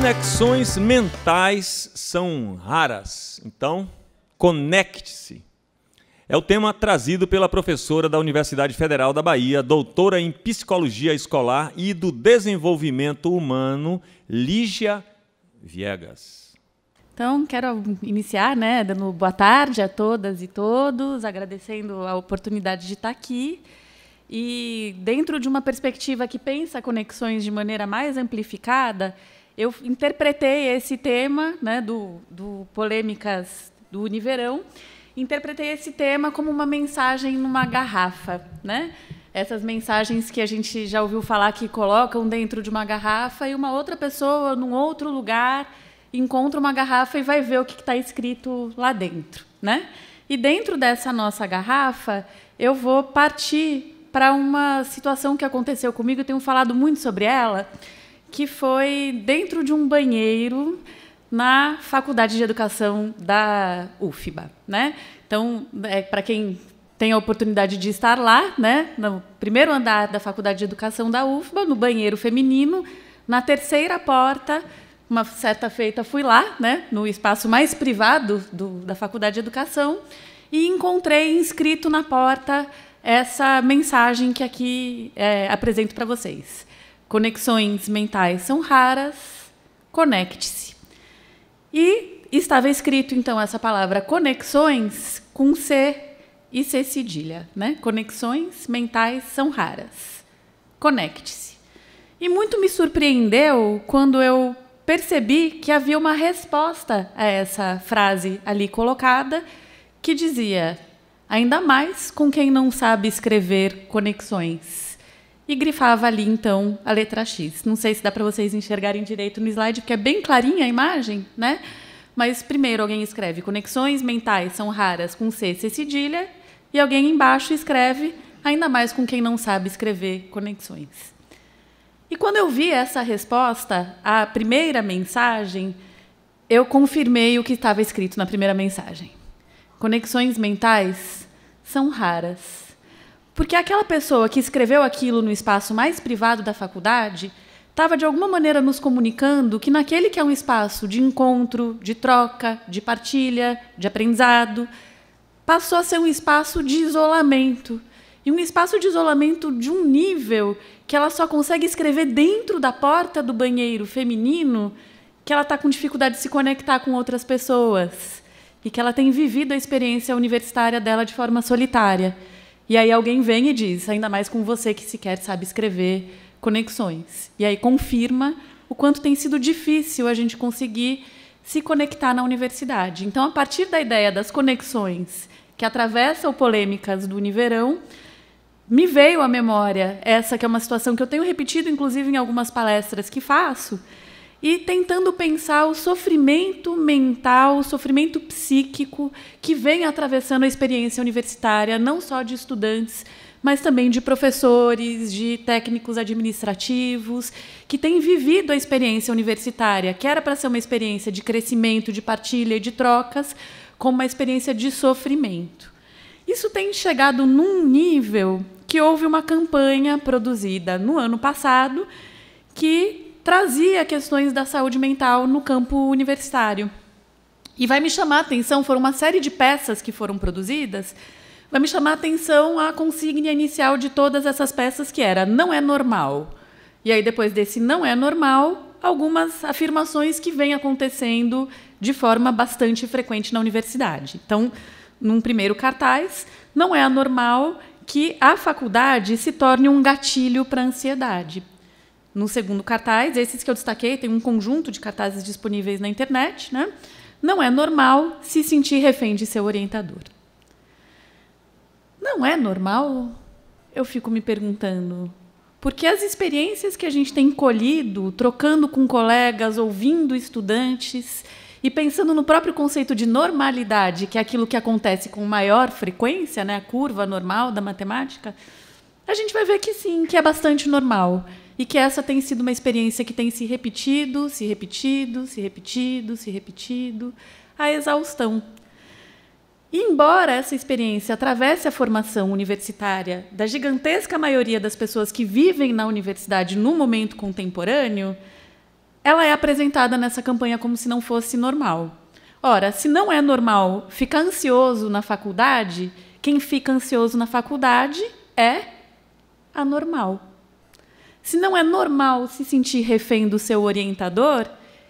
Conexões mentais são raras, então conecte-se. É o tema trazido pela professora da Universidade Federal da Bahia, doutora em psicologia escolar e do desenvolvimento humano, Lígia Viegas. Então, quero iniciar, né, dando boa tarde a todas e todos, agradecendo a oportunidade de estar aqui. E dentro de uma perspectiva que pensa conexões de maneira mais amplificada, eu interpretei esse tema né, do, do Polêmicas do Univerão, interpretei esse tema como uma mensagem numa garrafa. Né? Essas mensagens que a gente já ouviu falar que colocam dentro de uma garrafa e uma outra pessoa, num outro lugar, encontra uma garrafa e vai ver o que está escrito lá dentro. Né? E dentro dessa nossa garrafa, eu vou partir para uma situação que aconteceu comigo, eu tenho falado muito sobre ela, que foi dentro de um banheiro na Faculdade de Educação da UFBA, né? Então, é, para quem tem a oportunidade de estar lá, né, no primeiro andar da Faculdade de Educação da UFBA, no banheiro feminino, na terceira porta, uma certa feita fui lá, né, no espaço mais privado do, da Faculdade de Educação, e encontrei inscrito na porta essa mensagem que aqui é, apresento para vocês. Conexões mentais são raras. Conecte-se. E estava escrito então essa palavra conexões com C e C cedilha, né? Conexões mentais são raras. Conecte-se. E muito me surpreendeu quando eu percebi que havia uma resposta a essa frase ali colocada que dizia: ainda mais com quem não sabe escrever conexões e grifava ali então a letra X. Não sei se dá para vocês enxergarem direito no slide, porque é bem clarinha a imagem, né? Mas primeiro alguém escreve conexões mentais são raras com C, C cedilha, e alguém embaixo escreve, ainda mais com quem não sabe escrever conexões. E quando eu vi essa resposta, a primeira mensagem, eu confirmei o que estava escrito na primeira mensagem. Conexões mentais são raras porque aquela pessoa que escreveu aquilo no espaço mais privado da faculdade estava, de alguma maneira, nos comunicando que naquele que é um espaço de encontro, de troca, de partilha, de aprendizado, passou a ser um espaço de isolamento. E um espaço de isolamento de um nível que ela só consegue escrever dentro da porta do banheiro feminino que ela está com dificuldade de se conectar com outras pessoas e que ela tem vivido a experiência universitária dela de forma solitária. E aí alguém vem e diz, ainda mais com você que sequer sabe escrever conexões. E aí confirma o quanto tem sido difícil a gente conseguir se conectar na universidade. Então, a partir da ideia das conexões que atravessam polêmicas do Univerão, me veio à memória essa que é uma situação que eu tenho repetido, inclusive, em algumas palestras que faço, e tentando pensar o sofrimento mental, o sofrimento psíquico que vem atravessando a experiência universitária, não só de estudantes, mas também de professores, de técnicos administrativos, que têm vivido a experiência universitária, que era para ser uma experiência de crescimento, de partilha e de trocas, como uma experiência de sofrimento. Isso tem chegado num nível que houve uma campanha produzida no ano passado que trazia questões da saúde mental no campo universitário. E vai me chamar a atenção, foram uma série de peças que foram produzidas, vai me chamar a atenção a consigna inicial de todas essas peças, que era não é normal. E aí, depois desse não é normal, algumas afirmações que vêm acontecendo de forma bastante frequente na universidade. Então, num primeiro cartaz, não é anormal que a faculdade se torne um gatilho para a ansiedade no segundo cartaz. Esses que eu destaquei tem um conjunto de cartazes disponíveis na internet. Né? Não é normal se sentir refém de seu orientador. Não é normal? Eu fico me perguntando. Porque as experiências que a gente tem colhido, trocando com colegas, ouvindo estudantes e pensando no próprio conceito de normalidade, que é aquilo que acontece com maior frequência, né, a curva normal da matemática, a gente vai ver que sim, que é bastante normal. E que essa tem sido uma experiência que tem se repetido, se repetido, se repetido, se repetido, a exaustão. E embora essa experiência atravesse a formação universitária da gigantesca maioria das pessoas que vivem na universidade no momento contemporâneo, ela é apresentada nessa campanha como se não fosse normal. Ora, se não é normal ficar ansioso na faculdade, quem fica ansioso na faculdade é anormal. Se não é normal se sentir refém do seu orientador,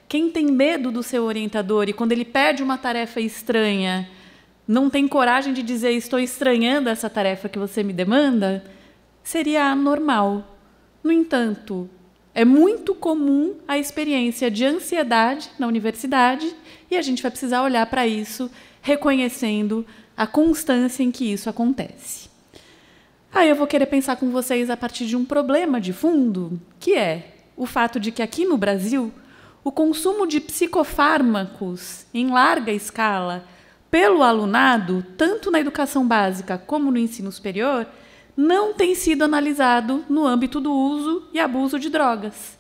quem tem medo do seu orientador e quando ele pede uma tarefa estranha, não tem coragem de dizer estou estranhando essa tarefa que você me demanda, seria anormal. No entanto, é muito comum a experiência de ansiedade na universidade e a gente vai precisar olhar para isso reconhecendo a constância em que isso acontece. Aí ah, eu vou querer pensar com vocês a partir de um problema de fundo, que é o fato de que aqui no Brasil o consumo de psicofármacos em larga escala pelo alunado, tanto na educação básica como no ensino superior, não tem sido analisado no âmbito do uso e abuso de drogas.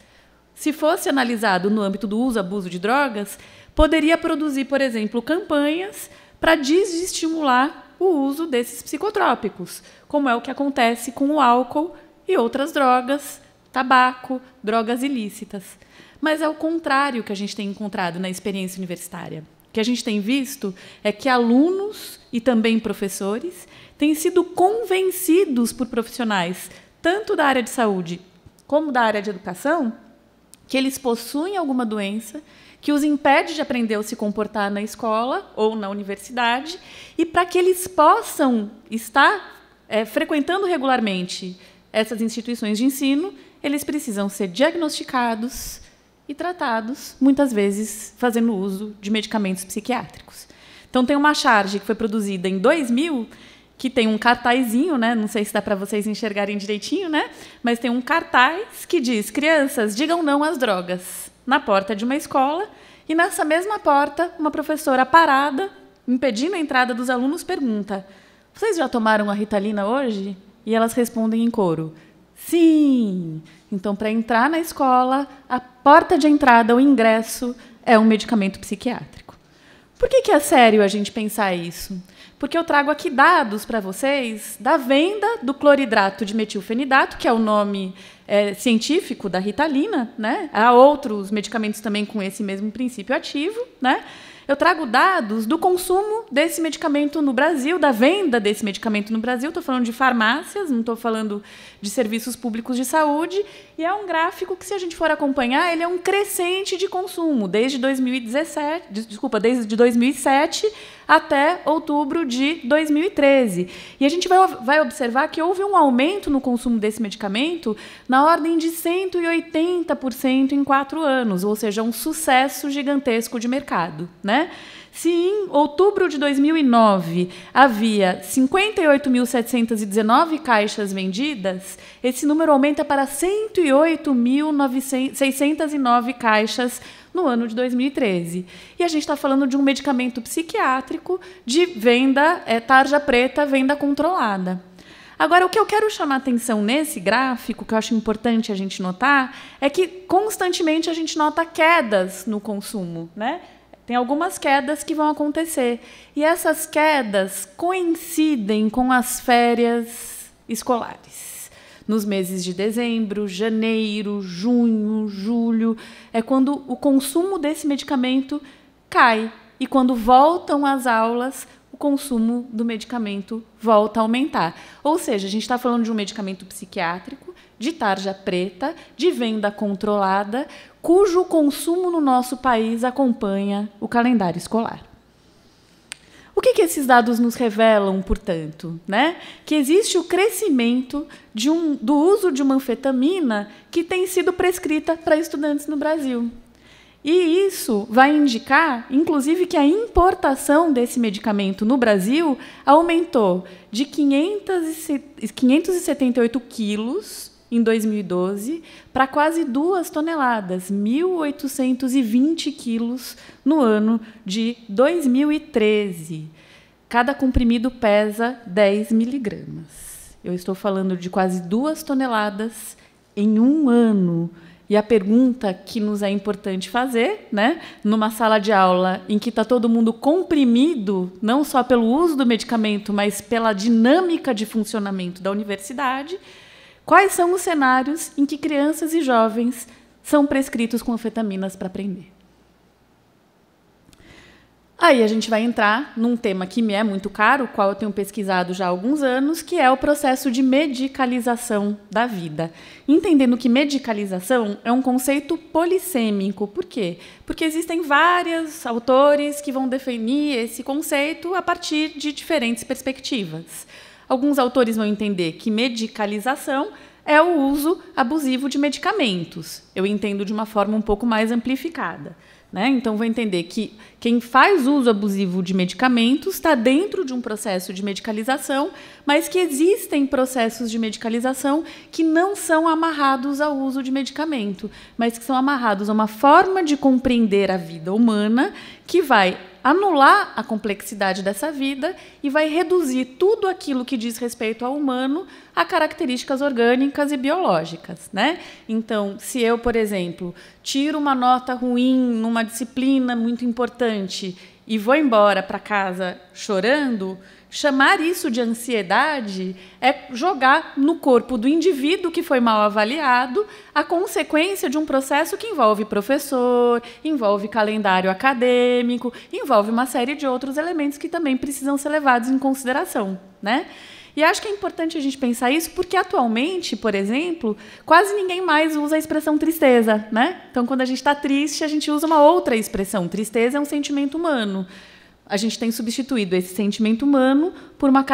Se fosse analisado no âmbito do uso e abuso de drogas, poderia produzir, por exemplo, campanhas para desestimular o uso desses psicotrópicos, como é o que acontece com o álcool e outras drogas, tabaco, drogas ilícitas. Mas é o contrário que a gente tem encontrado na experiência universitária. O que a gente tem visto é que alunos e também professores têm sido convencidos por profissionais, tanto da área de saúde como da área de educação, que eles possuem alguma doença que os impede de aprender ou se comportar na escola ou na universidade, e para que eles possam estar é, frequentando regularmente essas instituições de ensino, eles precisam ser diagnosticados e tratados, muitas vezes fazendo uso de medicamentos psiquiátricos. Então, tem uma charge que foi produzida em 2000 que tem um cartazinho, né? Não sei se dá para vocês enxergarem direitinho, né? Mas tem um cartaz que diz: "Crianças, digam não às drogas" na porta de uma escola e nessa mesma porta, uma professora parada, impedindo a entrada dos alunos, pergunta: Vocês já tomaram a ritalina hoje? E elas respondem em coro: Sim! Então, para entrar na escola, a porta de entrada, o ingresso, é um medicamento psiquiátrico. Por que, que é sério a gente pensar isso? Porque eu trago aqui dados para vocês da venda do cloridrato de metilfenidato, que é o nome é, científico da ritalina, né? Há outros medicamentos também com esse mesmo princípio ativo, né? Eu trago dados do consumo desse medicamento no Brasil, da venda desse medicamento no Brasil. Estou falando de farmácias, não estou falando de serviços públicos de saúde. E é um gráfico que, se a gente for acompanhar, ele é um crescente de consumo desde 2017, desculpa, desde 2007 até outubro de 2013. E a gente vai, vai observar que houve um aumento no consumo desse medicamento na ordem de 180% em quatro anos, ou seja, um sucesso gigantesco de mercado, né? Se em outubro de 2009 havia 58.719 caixas vendidas, esse número aumenta para 108.609 caixas vendidas no ano de 2013. E a gente está falando de um medicamento psiquiátrico de venda é, tarja preta, venda controlada. Agora, o que eu quero chamar atenção nesse gráfico, que eu acho importante a gente notar, é que constantemente a gente nota quedas no consumo, né? Tem algumas quedas que vão acontecer. E essas quedas coincidem com as férias escolares nos meses de dezembro, janeiro, junho, julho. É quando o consumo desse medicamento cai. E quando voltam as aulas, o consumo do medicamento volta a aumentar. Ou seja, a gente está falando de um medicamento psiquiátrico, de tarja preta, de venda controlada, cujo consumo no nosso país acompanha o calendário escolar. O que, que esses dados nos revelam, portanto? Né? Que existe o crescimento um, do uso de uma anfetamina que tem sido prescrita para estudantes no Brasil. E isso vai indicar, inclusive, que a importação desse medicamento no Brasil aumentou de 578 quilos em 2012 para quase 2 toneladas, 1.820 quilos no ano de 2013. Cada comprimido pesa 10 miligramas. Eu estou falando de quase 2 toneladas em um ano. E a pergunta que nos é importante fazer, né, numa sala de aula em que está todo mundo comprimido, não só pelo uso do medicamento, mas pela dinâmica de funcionamento da universidade, Quais são os cenários em que crianças e jovens são prescritos com anfetaminas para aprender? Aí a gente vai entrar num tema que me é muito caro, qual eu tenho pesquisado já há alguns anos, que é o processo de medicalização da vida. Entendendo que medicalização é um conceito polissêmico. Por quê? Porque existem vários autores que vão definir esse conceito a partir de diferentes perspectivas. Alguns autores vão entender que medicalização é o uso abusivo de medicamentos. Eu entendo de uma forma um pouco mais amplificada. Né? Então, vou entender que quem faz uso abusivo de medicamentos está dentro de um processo de medicalização, mas que existem processos de medicalização que não são amarrados ao uso de medicamento, mas que são amarrados a uma forma de compreender a vida humana que vai anular a complexidade dessa vida e vai reduzir tudo aquilo que diz respeito ao humano a características orgânicas e biológicas, né? Então, se eu, por exemplo, tiro uma nota ruim numa disciplina muito importante e vou embora para casa chorando, Chamar isso de ansiedade é jogar no corpo do indivíduo que foi mal avaliado a consequência de um processo que envolve professor, envolve calendário acadêmico, envolve uma série de outros elementos que também precisam ser levados em consideração, né? E acho que é importante a gente pensar isso porque atualmente, por exemplo, quase ninguém mais usa a expressão tristeza, né? Então, quando a gente está triste, a gente usa uma outra expressão. Tristeza é um sentimento humano a gente tem substituído esse sentimento humano por uma,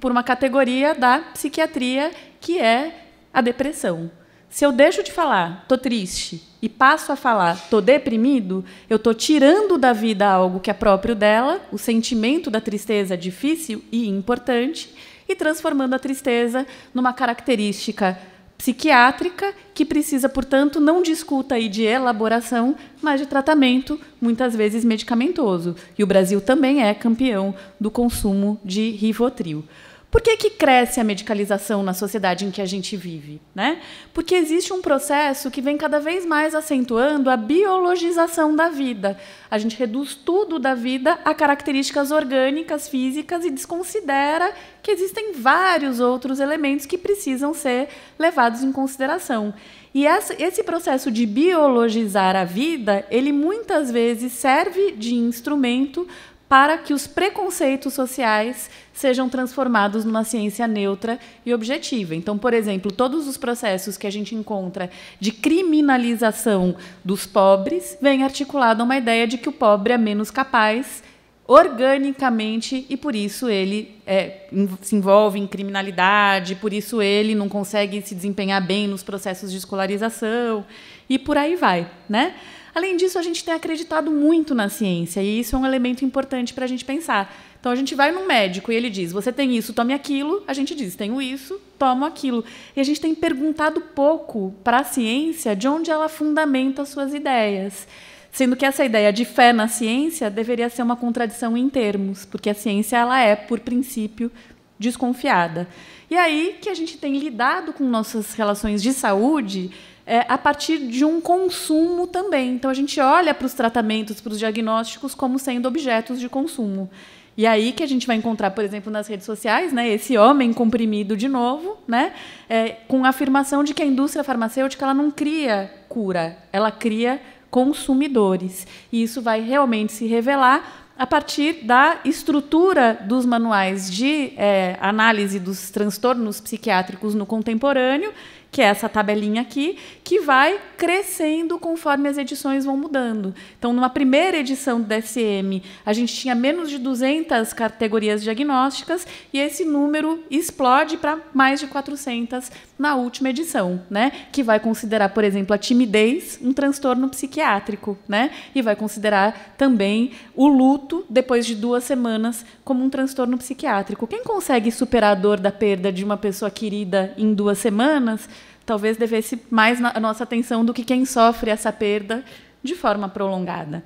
por uma categoria da psiquiatria que é a depressão. Se eu deixo de falar, tô triste, e passo a falar, tô deprimido, eu tô tirando da vida algo que é próprio dela, o sentimento da tristeza difícil e importante, e transformando a tristeza numa característica psiquiátrica, que precisa, portanto, não de escuta e de elaboração, mas de tratamento, muitas vezes medicamentoso. E o Brasil também é campeão do consumo de Rivotril. Por que, que cresce a medicalização na sociedade em que a gente vive? Né? Porque existe um processo que vem cada vez mais acentuando a biologização da vida. A gente reduz tudo da vida a características orgânicas, físicas e desconsidera que existem vários outros elementos que precisam ser levados em consideração. E esse processo de biologizar a vida, ele muitas vezes serve de instrumento para que os preconceitos sociais sejam transformados numa ciência neutra e objetiva. Então, por exemplo, todos os processos que a gente encontra de criminalização dos pobres vem articulado a uma ideia de que o pobre é menos capaz organicamente e por isso ele é, se envolve em criminalidade, por isso ele não consegue se desempenhar bem nos processos de escolarização e por aí vai, né? Além disso, a gente tem acreditado muito na ciência e isso é um elemento importante para a gente pensar. Então a gente vai num médico e ele diz: você tem isso, tome aquilo. A gente diz: tenho isso, tomo aquilo. E a gente tem perguntado pouco para a ciência de onde ela fundamenta suas ideias. Sendo que essa ideia de fé na ciência deveria ser uma contradição em termos, porque a ciência ela é, por princípio, desconfiada. E aí que a gente tem lidado com nossas relações de saúde é, a partir de um consumo também. Então, a gente olha para os tratamentos, para os diagnósticos, como sendo objetos de consumo. E aí que a gente vai encontrar, por exemplo, nas redes sociais, né, esse homem comprimido de novo, né, é, com a afirmação de que a indústria farmacêutica ela não cria cura, ela cria consumidores. E isso vai realmente se revelar a partir da estrutura dos manuais de é, análise dos transtornos psiquiátricos no contemporâneo que é essa tabelinha aqui, que vai crescendo conforme as edições vão mudando. Então, numa primeira edição do DSM, a gente tinha menos de 200 categorias diagnósticas e esse número explode para mais de 400 na última edição, né? Que vai considerar, por exemplo, a timidez um transtorno psiquiátrico, né? E vai considerar também o luto depois de duas semanas como um transtorno psiquiátrico. Quem consegue superar a dor da perda de uma pessoa querida em duas semanas talvez devesse mais a nossa atenção do que quem sofre essa perda de forma prolongada.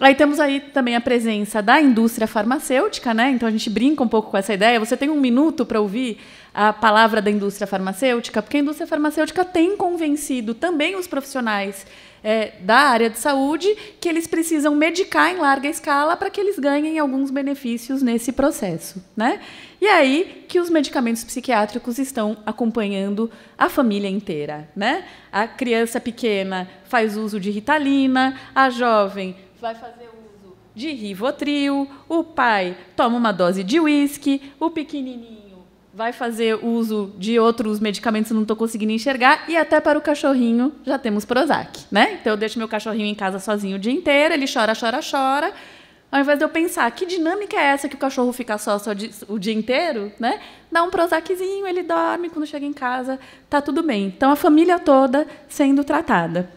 Aí temos aí também a presença da indústria farmacêutica, né? Então a gente brinca um pouco com essa ideia. Você tem um minuto para ouvir a palavra da indústria farmacêutica, porque a indústria farmacêutica tem convencido também os profissionais é, da área de saúde que eles precisam medicar em larga escala para que eles ganhem alguns benefícios nesse processo. Né? E é aí que os medicamentos psiquiátricos estão acompanhando a família inteira. Né? A criança pequena faz uso de ritalina, a jovem vai fazer uso de rivotril, o pai toma uma dose de uísque, o pequenininho vai fazer uso de outros medicamentos que não estou conseguindo enxergar, e até para o cachorrinho já temos Prozac, né? Então eu deixo meu cachorrinho em casa sozinho o dia inteiro, ele chora, chora, chora. Ao invés de eu pensar que dinâmica é essa que o cachorro fica só, só o dia inteiro, né? Dá um Prozaczinho, ele dorme, quando chega em casa, tá tudo bem. Então a família toda sendo tratada.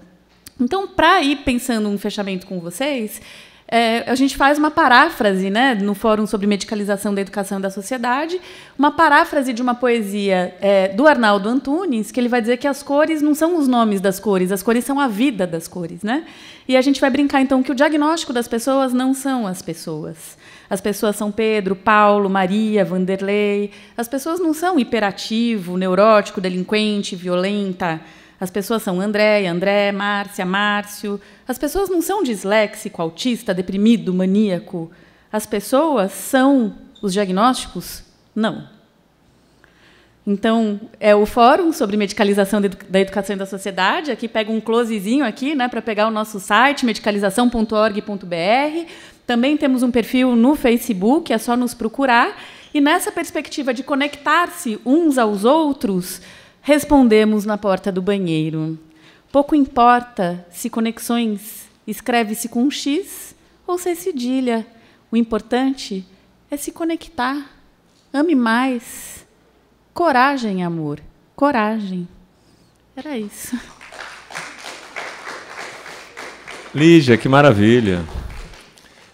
Então, para ir pensando um fechamento com vocês, é, a gente faz uma paráfrase, né, no Fórum sobre Medicalização da Educação e da Sociedade, uma paráfrase de uma poesia é, do Arnaldo Antunes, que ele vai dizer que as cores não são os nomes das cores, as cores são a vida das cores. Né? E a gente vai brincar, então, que o diagnóstico das pessoas não são as pessoas. As pessoas são Pedro, Paulo, Maria, Vanderlei. As pessoas não são hiperativo, neurótico, delinquente, violenta as pessoas são André, André, Márcia, Márcio. As pessoas não são disléxico, autista, deprimido, maníaco. As pessoas são os diagnósticos? Não. Então, é o Fórum sobre Medicalização da Educação e da Sociedade. Aqui pega um closezinho aqui, né, para pegar o nosso site, medicalização.org.br. Também temos um perfil no Facebook, é só nos procurar. E nessa perspectiva de conectar-se uns aos outros, Respondemos na porta do banheiro. Pouco importa se conexões escreve-se com um X ou se é cedilha. O importante é se conectar. Ame mais. Coragem, amor. Coragem. Era isso. Lígia, que maravilha.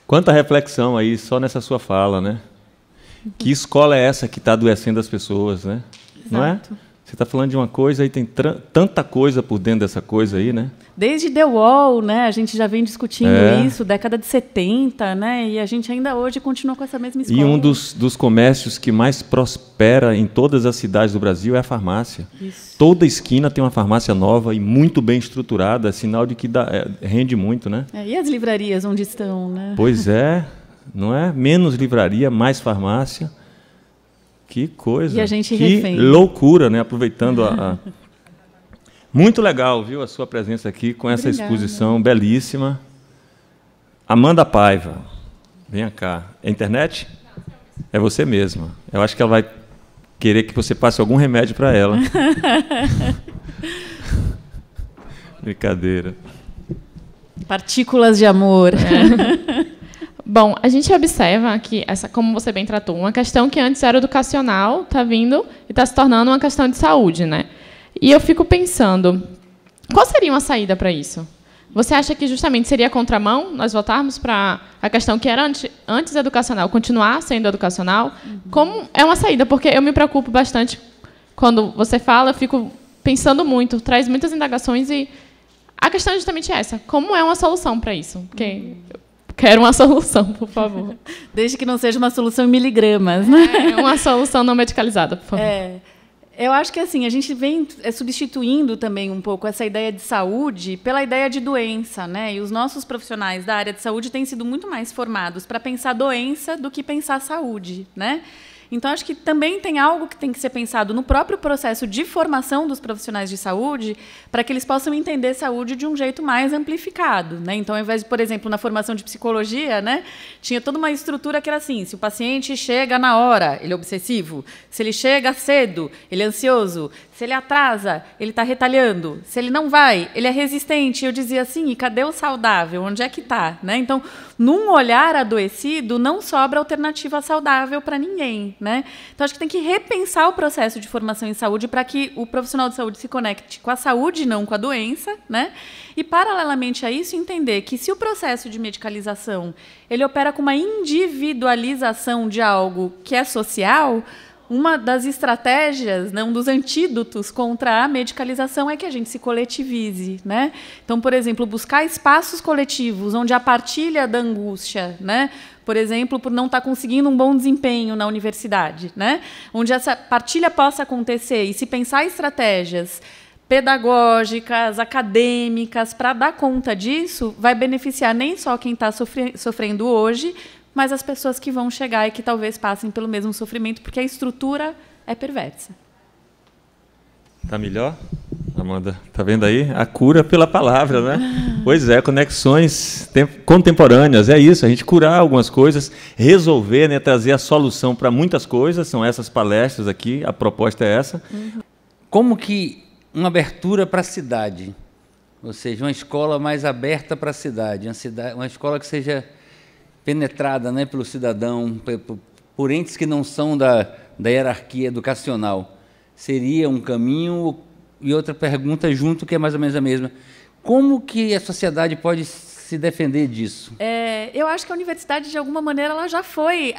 Quanta reflexão aí só nessa sua fala, né? Que escola é essa que está adoecendo as pessoas, né? Exato. Não é? Você está falando de uma coisa e tem tanta coisa por dentro dessa coisa aí, né? Desde The Wall, né? A gente já vem discutindo é. isso, década de 70, né? E a gente ainda hoje continua com essa mesma escola. E um dos, dos comércios que mais prospera em todas as cidades do Brasil é a farmácia. Isso. Toda esquina tem uma farmácia nova e muito bem estruturada, sinal de que dá, é, rende muito, né? É, e as livrarias onde estão, né? Pois é, não é? Menos livraria, mais farmácia. Que coisa. E a gente Que refém. loucura, né? Aproveitando a, a... Muito legal, viu, a sua presença aqui com essa Obrigada. exposição belíssima. Amanda Paiva. Venha cá. É internet? É você mesma. Eu acho que ela vai querer que você passe algum remédio para ela. Brincadeira. Partículas de amor. É. Bom, a gente observa que, essa, como você bem tratou, uma questão que antes era educacional está vindo e está se tornando uma questão de saúde. Né? E eu fico pensando, qual seria uma saída para isso? Você acha que justamente seria contramão nós voltarmos para a questão que era antes, antes educacional, continuar sendo educacional? Uhum. Como é uma saída? Porque eu me preocupo bastante quando você fala, eu fico pensando muito, traz muitas indagações e a questão é justamente essa: como é uma solução para isso? Porque uhum. Quero uma solução, por favor. Desde que não seja uma solução em miligramas, né? É, é, uma solução não medicalizada, por favor. É. Eu acho que assim a gente vem é, substituindo também um pouco essa ideia de saúde pela ideia de doença, né? E os nossos profissionais da área de saúde têm sido muito mais formados para pensar doença do que pensar saúde, né? Então, acho que também tem algo que tem que ser pensado no próprio processo de formação dos profissionais de saúde, para que eles possam entender saúde de um jeito mais amplificado. Né? Então, ao invés de, por exemplo, na formação de psicologia, né, tinha toda uma estrutura que era assim: se o paciente chega na hora, ele é obsessivo, se ele chega cedo, ele é ansioso, se ele atrasa, ele está retalhando. Se ele não vai, ele é resistente. Eu dizia assim, e cadê o saudável? Onde é que está? Né? Então, num olhar adoecido, não sobra alternativa saudável para ninguém. Né? Então, acho que tem que repensar o processo de formação em saúde para que o profissional de saúde se conecte com a saúde, não com a doença. Né? E, paralelamente a isso, entender que se o processo de medicalização ele opera com uma individualização de algo que é social uma das estratégias, né, um dos antídotos contra a medicalização é que a gente se coletivize, né? Então, por exemplo, buscar espaços coletivos onde a partilha da angústia, né, por exemplo, por não estar tá conseguindo um bom desempenho na universidade, né, onde essa partilha possa acontecer e se pensar estratégias pedagógicas, acadêmicas, para dar conta disso, vai beneficiar nem só quem está sofrendo hoje, mas as pessoas que vão chegar e que talvez passem pelo mesmo sofrimento, porque a estrutura é perversa. Tá melhor? Amanda, tá vendo aí? A cura pela palavra, né? pois é, conexões contemporâneas, é isso, a gente curar algumas coisas, resolver, né, trazer a solução para muitas coisas, são essas palestras aqui, a proposta é essa. Uhum. Como que uma abertura para a cidade, ou seja, uma escola mais aberta para a cidade, uma, cidade, uma escola que seja penetrada né, pelo cidadão, por entes que não são da, da hierarquia educacional, seria um caminho? E outra pergunta junto, que é mais ou menos a mesma. Como que a sociedade pode se defender disso? É, eu acho que a universidade, de alguma maneira, ela já foi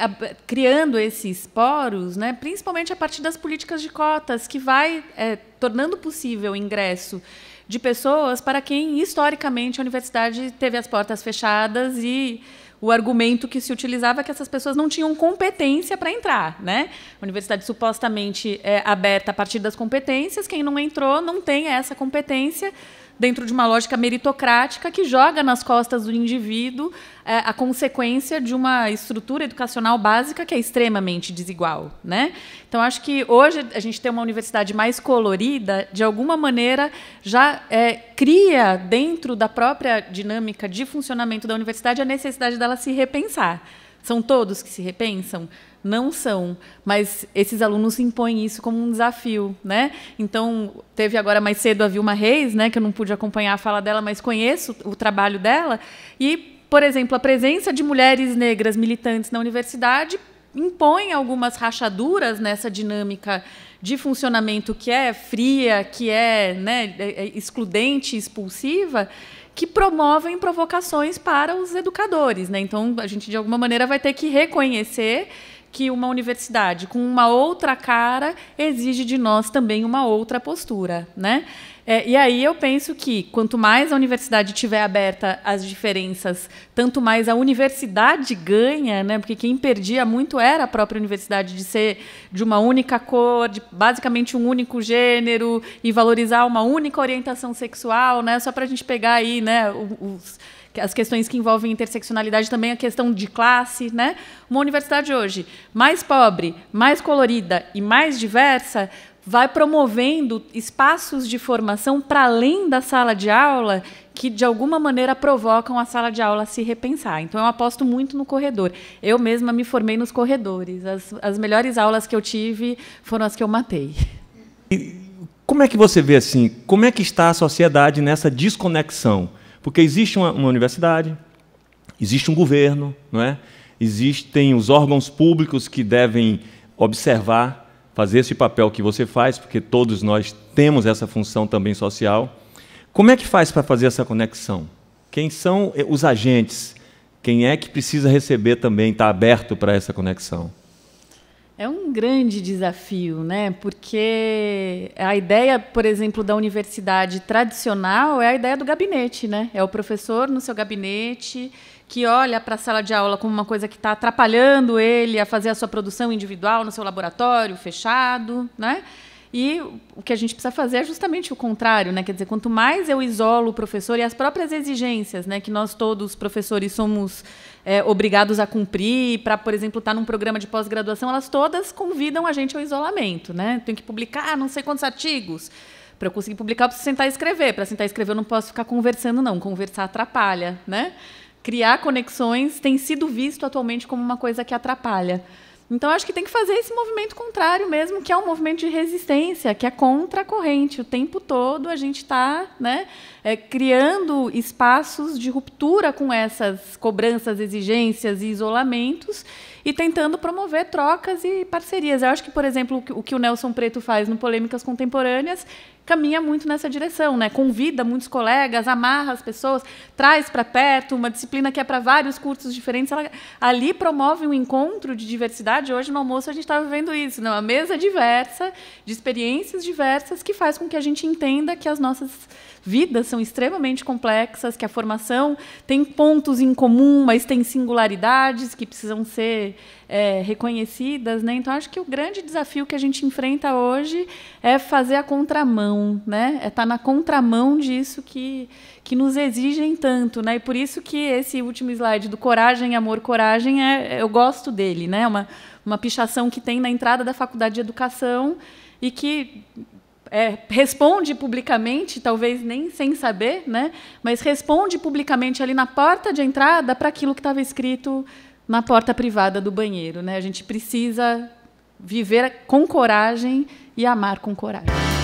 criando esses poros, né, principalmente a partir das políticas de cotas, que vai é, tornando possível o ingresso de pessoas para quem, historicamente, a universidade teve as portas fechadas e o argumento que se utilizava é que essas pessoas não tinham competência para entrar. Né? A universidade supostamente é aberta a partir das competências, quem não entrou não tem essa competência dentro de uma lógica meritocrática que joga nas costas do indivíduo é, a consequência de uma estrutura educacional básica que é extremamente desigual. Né? Então, acho que hoje a gente tem uma universidade mais colorida, de alguma maneira, já é, cria dentro da própria dinâmica de funcionamento da universidade a necessidade dela se repensar. São todos que se repensam? Não são, mas esses alunos impõem isso como um desafio, né? Então, teve agora mais cedo a Vilma Reis, né, que eu não pude acompanhar a fala dela, mas conheço o trabalho dela e, por exemplo, a presença de mulheres negras militantes na universidade impõe algumas rachaduras nessa dinâmica de funcionamento que é fria, que é né, é, é excludente, expulsiva, que promovem provocações para os educadores, né? Então a gente de alguma maneira vai ter que reconhecer que uma universidade com uma outra cara exige de nós também uma outra postura, né? É, e aí eu penso que quanto mais a universidade tiver aberta às diferenças, tanto mais a universidade ganha, né? Porque quem perdia muito era a própria universidade de ser de uma única cor, de basicamente um único gênero e valorizar uma única orientação sexual, né? Só para a gente pegar aí, né? Os, as questões que envolvem interseccionalidade, também é a questão de classe, né? Uma universidade hoje mais pobre, mais colorida e mais diversa vai promovendo espaços de formação para além da sala de aula que de alguma maneira provocam a sala de aula a se repensar. Então eu aposto muito no corredor. Eu mesma me formei nos corredores. As, as melhores aulas que eu tive foram as que eu matei. E como é que você vê assim? Como é que está a sociedade nessa desconexão? Porque existe uma, uma universidade, existe um governo, não é? existem os órgãos públicos que devem observar, fazer esse papel que você faz, porque todos nós temos essa função também social. Como é que faz para fazer essa conexão? Quem são eh, os agentes? Quem é que precisa receber também, está aberto para essa conexão? É um grande desafio, né? Porque a ideia, por exemplo, da universidade tradicional é a ideia do gabinete, né? É o professor no seu gabinete que olha para a sala de aula como uma coisa que está atrapalhando ele a fazer a sua produção individual no seu laboratório fechado, né? E o que a gente precisa fazer é justamente o contrário, né? Quer dizer, quanto mais eu isolo o professor e as próprias exigências, né, que nós todos professores somos é, obrigados a cumprir, para, por exemplo, estar tá num programa de pós-graduação, elas todas convidam a gente ao isolamento, né? Tem que publicar não sei quantos artigos. Para eu conseguir publicar, eu preciso sentar e escrever. Para sentar e escrever, eu não posso ficar conversando, não. Conversar atrapalha, né? Criar conexões tem sido visto atualmente como uma coisa que atrapalha. Então, acho que tem que fazer esse movimento contrário mesmo, que é um movimento de resistência, que é contra a corrente. O tempo todo a gente está né, é, criando espaços de ruptura com essas cobranças, exigências e isolamentos e tentando promover trocas e parcerias. Eu acho que, por exemplo, o que o Nelson Preto faz no Polêmicas Contemporâneas caminha muito nessa direção, né? Convida muitos colegas, amarra as pessoas, traz para perto uma disciplina que é para vários cursos diferentes. Ela, ali promove um encontro de diversidade. Hoje no almoço a gente estava vendo isso, né? uma mesa diversa, de experiências diversas, que faz com que a gente entenda que as nossas vidas são extremamente complexas, que a formação tem pontos em comum, mas tem singularidades que precisam ser é, reconhecidas, né? Então acho que o grande desafio que a gente enfrenta hoje é fazer a contramão, né? É estar tá na contramão disso que que nos exigem tanto, né? E por isso que esse último slide do coragem, amor, coragem é, é eu gosto dele, né? É uma uma pichação que tem na entrada da faculdade de educação e que é, responde publicamente, talvez nem sem saber, né? mas responde publicamente ali na porta de entrada para aquilo que estava escrito na porta privada do banheiro. Né? A gente precisa viver com coragem e amar com coragem.